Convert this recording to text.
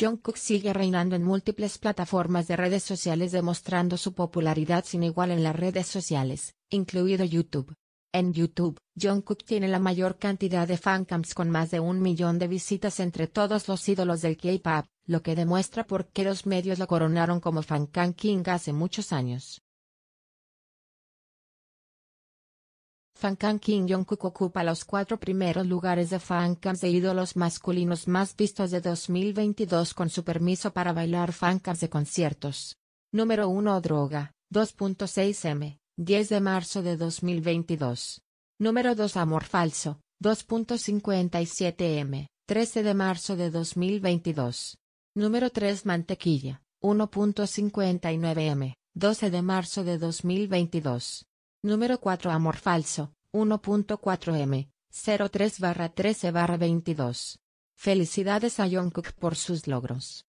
Jungkook sigue reinando en múltiples plataformas de redes sociales demostrando su popularidad sin igual en las redes sociales, incluido YouTube. En YouTube, Jungkook tiene la mayor cantidad de fancams con más de un millón de visitas entre todos los ídolos del K-pop, lo que demuestra por qué los medios lo coronaron como fancam king hace muchos años. Fancam Kim jong ocupa los cuatro primeros lugares de fancams de ídolos masculinos más vistos de 2022 con su permiso para bailar fancams de conciertos. Número 1 Droga, 2.6 M, 10 de marzo de 2022. Número 2 Amor Falso, 2.57 M, 13 de marzo de 2022. Número 3 Mantequilla, 1.59 M, 12 de marzo de 2022. Número 4 Amor Falso, 1.4M, 03-13-22. Felicidades a Jungkook por sus logros.